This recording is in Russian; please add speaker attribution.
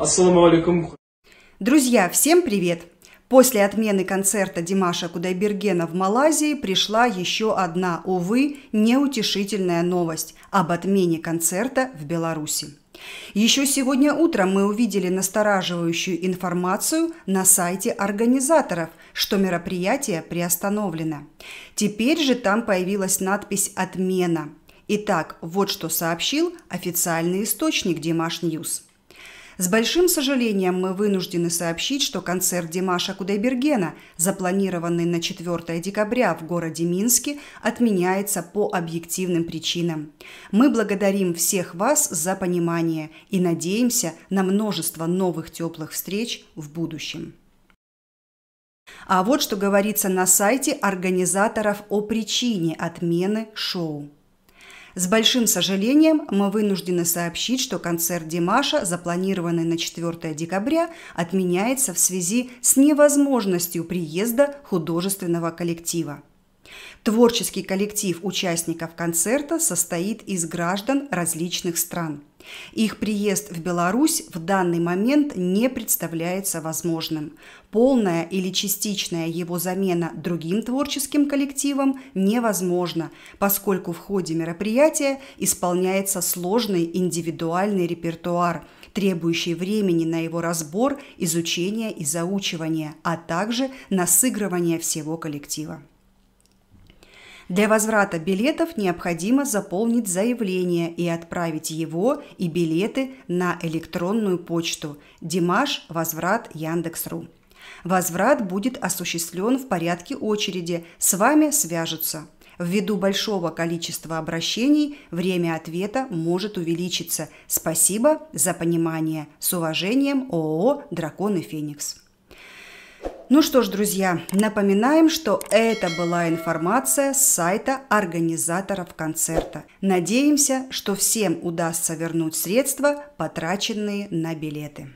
Speaker 1: Ассаламу алейкум. Друзья, всем привет! После отмены концерта Димаша Кудайбергена в Малайзии пришла еще одна, увы, неутешительная новость об отмене концерта в Беларуси. Еще сегодня утром мы увидели настораживающую информацию на сайте организаторов, что мероприятие приостановлено. Теперь же там появилась надпись «Отмена». Итак, вот что сообщил официальный источник Димаш Ньюс. С большим сожалением мы вынуждены сообщить, что концерт Димаша Кудайбергена, запланированный на 4 декабря в городе Минске, отменяется по объективным причинам. Мы благодарим всех вас за понимание и надеемся на множество новых теплых встреч в будущем. А вот что говорится на сайте организаторов о причине отмены шоу. С большим сожалением мы вынуждены сообщить, что концерт Димаша, запланированный на 4 декабря, отменяется в связи с невозможностью приезда художественного коллектива. Творческий коллектив участников концерта состоит из граждан различных стран – их приезд в Беларусь в данный момент не представляется возможным. Полная или частичная его замена другим творческим коллективом невозможна, поскольку в ходе мероприятия исполняется сложный индивидуальный репертуар, требующий времени на его разбор, изучение и заучивание, а также на сыгрывание всего коллектива. Для возврата билетов необходимо заполнить заявление и отправить его и билеты на электронную почту Димаш Возврат Яндекс.ру. Возврат будет осуществлен в порядке очереди. С вами свяжутся. Ввиду большого количества обращений время ответа может увеличиться. Спасибо за понимание. С уважением, ООО «Дракон и Феникс». Ну что ж, друзья, напоминаем, что это была информация с сайта организаторов концерта. Надеемся, что всем удастся вернуть средства, потраченные на билеты.